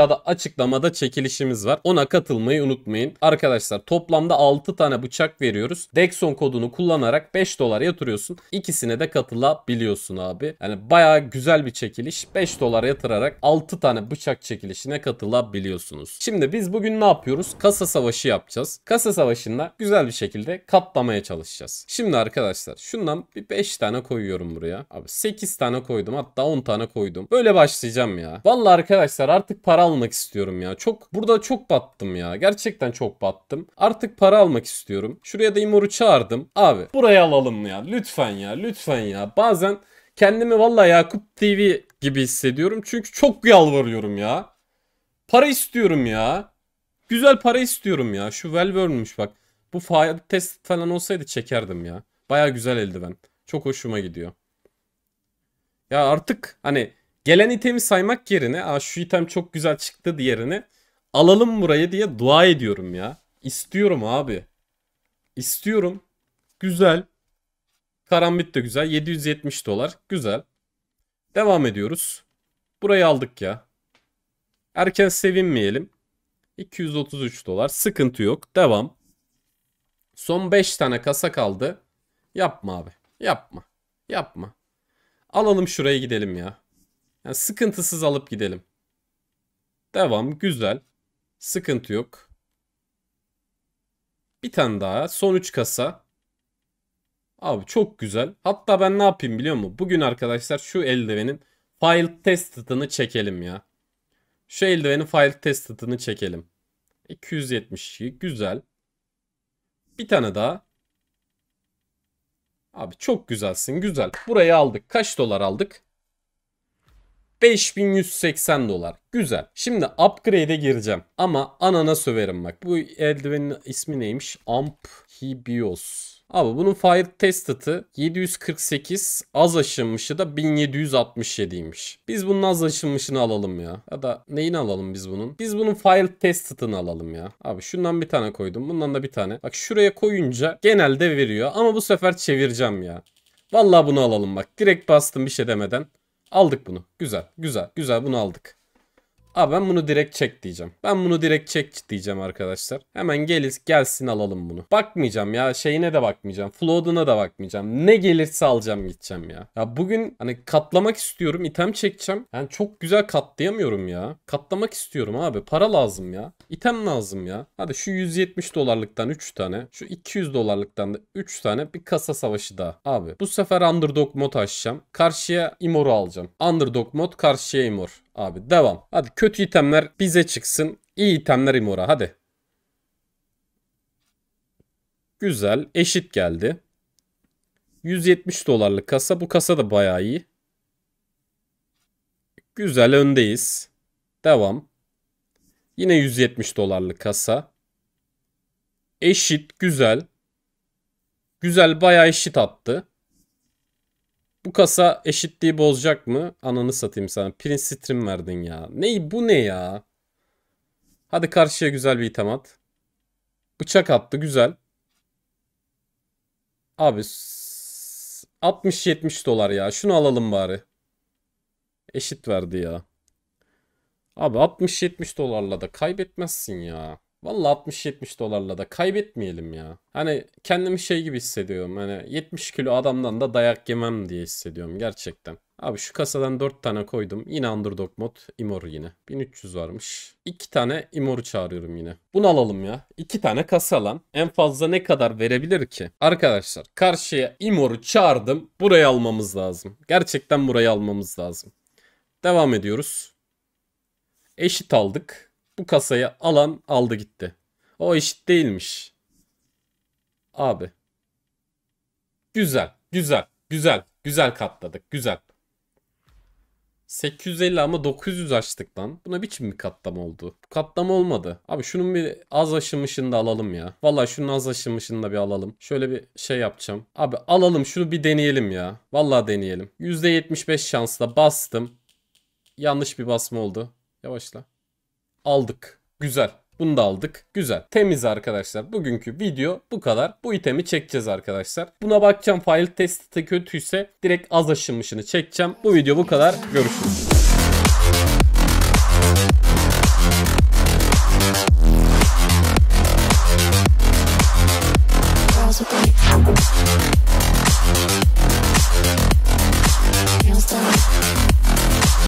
aşağıda açıklamada çekilişimiz var. Ona katılmayı unutmayın. Arkadaşlar toplamda 6 tane bıçak veriyoruz. Dexon kodunu kullanarak 5 dolar yatırıyorsun. İkisine de katılabiliyorsun abi. Yani baya güzel bir çekiliş. 5 dolar yatırarak 6 tane bıçak çekilişine katılabiliyorsunuz. Şimdi biz bugün ne yapıyoruz? Kasa savaşı yapacağız. Kasa savaşında güzel bir şekilde katlamaya çalışacağız. Şimdi arkadaşlar şundan bir 5 tane koyuyorum buraya. Abi 8 tane koydum hatta 10 tane koydum. Böyle başlayacağım ya. Vallahi arkadaşlar artık para almak istiyorum ya. Çok burada çok battım ya. Gerçekten çok battım. Artık para almak istiyorum. Şuraya da Imor'u çağırdım. Abi buraya alalım ya. Lütfen ya. Lütfen ya. Bazen kendimi valla Yakup TV gibi hissediyorum. Çünkü çok yalvarıyorum ya. Para istiyorum ya. Güzel para istiyorum ya. Şu Valvern'müş bak. Bu faaliyet test falan olsaydı çekerdim ya. Baya güzel eldiven. Çok hoşuma gidiyor. Ya artık hani Gelen itemi saymak yerine Aa, şu item çok güzel çıktı diğerine alalım burayı diye dua ediyorum ya. İstiyorum abi. İstiyorum. Güzel. Karambit de güzel. 770 dolar. Güzel. Devam ediyoruz. Burayı aldık ya. Erken sevinmeyelim. 233 dolar. Sıkıntı yok. Devam. Son 5 tane kasa kaldı. Yapma abi. Yapma. Yapma. Alalım şuraya gidelim ya. Yani sıkıntısız alıp gidelim. Devam güzel. Sıkıntı yok. Bir tane daha. Son 3 kasa. Abi çok güzel. Hatta ben ne yapayım biliyor musun? Bugün arkadaşlar şu eldivenin file tested'ını çekelim ya. Şu eldivenin file tested'ını çekelim. 272, güzel. Bir tane daha. Abi çok güzelsin güzel. Burayı aldık. Kaç dolar aldık? 5180 dolar. Güzel. Şimdi upgrade'e gireceğim. Ama anana söverim bak. Bu eldivenin ismi neymiş? Amp Hibios. Abi bunun fire tested'ı 748 az aşınmışı da 1767'ymiş. Biz bunun az aşınmışını alalım ya. Ya da neyini alalım biz bunun? Biz bunun fire tested'ını alalım ya. Abi şundan bir tane koydum. Bundan da bir tane. Bak şuraya koyunca genelde veriyor. Ama bu sefer çevireceğim ya. Vallahi bunu alalım bak. Direkt bastım bir şey demeden. Aldık bunu. Güzel, güzel, güzel bunu aldık. Abi ben bunu direkt çek diyeceğim. Ben bunu direkt çek diyeceğim arkadaşlar. Hemen geliz gelsin alalım bunu. Bakmayacağım ya şeyine de bakmayacağım. Flood'una da bakmayacağım. Ne gelirse alacağım gideceğim ya. Ya bugün hani katlamak istiyorum. item çekeceğim. Yani çok güzel katlayamıyorum ya. Katlamak istiyorum abi. Para lazım ya. Item lazım ya. Hadi şu 170 dolarlıktan 3 tane. Şu 200 dolarlıktan da 3 tane bir kasa savaşı daha. Abi bu sefer underdog mod açacağım. Karşıya Imor'u alacağım. Underdog mod karşıya Imor. Abi devam. Hadi kötü itemler bize çıksın. İyi itemler Imora hadi. Güzel. Eşit geldi. 170 dolarlık kasa. Bu kasa da bayağı iyi. Güzel öndeyiz. Devam. Yine 170 dolarlık kasa. Eşit. Güzel. Güzel bayağı eşit attı. Bu kasa eşitliği bozacak mı? Ananı satayım sana. Prince Stream verdin ya. Ne bu ne ya? Hadi karşıya güzel bir item at. Bıçak attı güzel. Abi 60-70 dolar ya. Şunu alalım bari. Eşit verdi ya. Abi 60-70 dolarla da kaybetmezsin ya. Vallahi 60-70 dolarla da kaybetmeyelim ya. Hani kendimi şey gibi hissediyorum. Hani 70 kilo adamdan da dayak yemem diye hissediyorum gerçekten. Abi şu kasadan 4 tane koydum. Yine underdog mod. Imor yine. 1300 varmış. 2 tane Imor'u çağırıyorum yine. Bunu alalım ya. 2 tane kasa lan. En fazla ne kadar verebilir ki? Arkadaşlar karşıya Imor'u çağırdım. Burayı almamız lazım. Gerçekten burayı almamız lazım. Devam ediyoruz. Eşit aldık. Bu kasayı alan aldı gitti. O eşit değilmiş. Abi. Güzel. Güzel. Güzel. Güzel katladık. Güzel. 850 ama 900 açtık lan. Buna biçim bir katlama oldu. Bu katlama olmadı. Abi şunun bir az aşınmışını da alalım ya. Valla şunun az aşınmışını da bir alalım. Şöyle bir şey yapacağım. Abi alalım şunu bir deneyelim ya. Valla deneyelim. %75 şansla bastım. Yanlış bir basma oldu. Yavaşla. Aldık. Güzel. Bunu da aldık. Güzel. Temiz arkadaşlar. Bugünkü video bu kadar. Bu itemi çekeceğiz arkadaşlar. Buna bakacağım. File testi kötüyse direkt az aşınmışını çekeceğim. Bu video bu kadar. Görüşürüz.